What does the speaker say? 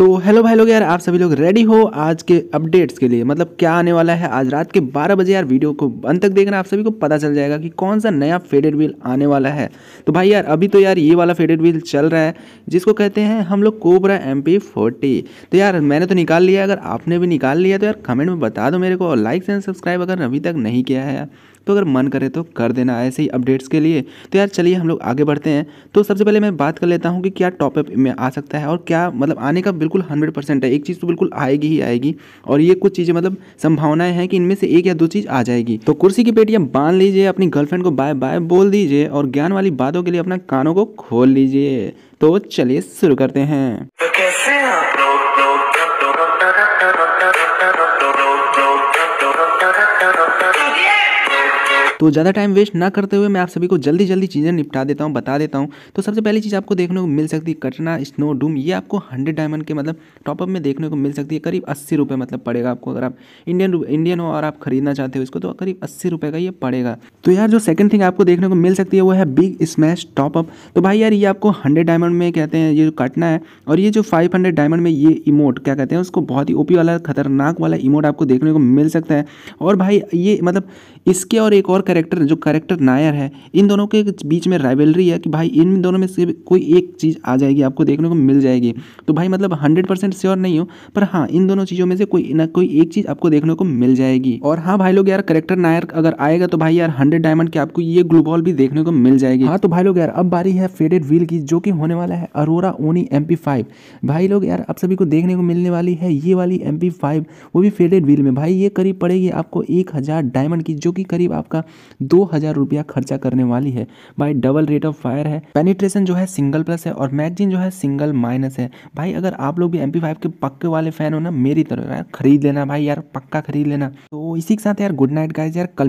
तो हेलो भाई लोग यार आप सभी लोग रेडी हो आज के अपडेट्स के लिए मतलब क्या आने वाला है आज रात के 12 बजे यार वीडियो को अंत तक देखना आप सभी को पता चल जाएगा कि कौन सा नया फेडेड व्हील आने वाला है तो भाई यार अभी तो यार ये वाला फेडेड व्हील चल रहा है जिसको कहते हैं हम लोग कोबरा एम पी तो यार मैंने तो निकाल लिया अगर आपने भी निकाल लिया तो यार कमेंट में बता दो मेरे को और लाइक एंड सब्सक्राइब अगर अभी तक नहीं किया है तो अगर मन करे तो कर देना ऐसे ही अपडेट्स के लिए तो यार चलिए हम लोग आगे बढ़ते हैं तो सबसे पहले मैं बात कर लेता हूँ कि क्या टॉपअप में आ सकता है और क्या मतलब आने का बिल्कुल हंड्रेड परसेंट है एक चीज़ तो बिल्कुल आएगी ही आएगी और ये कुछ चीज़ें मतलब संभावनाएं हैं कि इनमें से एक या दो चीज़ आ जाएगी तो कुर्सी की पेटियाँ बांध लीजिए अपनी गर्लफ्रेंड को बाय बाय बोल दीजिए और ज्ञान वाली बातों के लिए अपना कानों को खोल लीजिए तो चलिए शुरू करते हैं तो कैसे आप लोग लोग तो ज़्यादा टाइम वेस्ट ना करते हुए मैं आप सभी को जल्दी जल्दी चीज़ें निपटा देता हूँ बता देता हूँ तो सबसे पहली चीज़ आपको देखने को मिल सकती है कटना स्नो डूम ये आपको हंड्रेड डायमंड के मतलब टॉपअप में देखने को मिल सकती है करीब अस्सी रुपये मतलब पड़ेगा आपको अगर आप इंडियन इंडियन हो और आप खरीदना चाहते हो इसको तो करीब अस्सी रुपये का ये पड़ेगा तो यार जो सेकंड थिंग आपको देखने को मिल सकती है वो है बिग स्मैश टॉपअप तो भाई यार ये आपको हंड्रेड डायमंड में कहते हैं ये कटना है और ये जो फाइव हंड्रेड डायमंड में ये इमोट क्या कहते हैं उसको बहुत ही ओपी वाला खतरनाक वाला इमोट आपको देखने को मिल सकता है और भाई ये मतलब इसके और एक और कैरेक्टर जो कैरेक्टर नायर है इन दोनों के बीच में राइवलरी है कि भाई इन दोनों में से कोई एक चीज़ आ जाएगी आपको देखने को मिल जाएगी तो भाई मतलब हंड्रेड परसेंट श्योर नहीं हो पर हाँ इन दोनों चीज़ों में से कोई ना कोई एक चीज़ आपको देखने को मिल जाएगी और हाँ भाई लोग यार करेक्टर नायर अगर आएगा तो भाई यार हंड्रेड डायमंड की आपको ये ग्लूबॉल भी देखने को मिल जाएगी हाँ तो भाई लोग यार अब बारी है फेडेड व्हील की जो कि होने वाला है अरोरा ओनी एम भाई लोग यार आप सभी को देखने को मिलने वाली है ये वाली एम वो भी फेडेड व्हील में भाई ये करीब पड़ेगी आपको एक हज़ार डायमंड की जो कि करीब आपका दो हज़ार रुपया खर्चा करने वाली है भाई डबल रेट ऑफ फायर है पेनिट्रेशन जो है सिंगल प्लस है और मैगजीन जो है सिंगल माइनस है भाई अगर आप लोग भी एम पी फाइव के पक्के वाले फ़ैन हो ना मेरी तरह खरीद लेना भाई यार पक्का खरीद लेना तो इसी के साथ यार गुड नाइट गाइज यार कल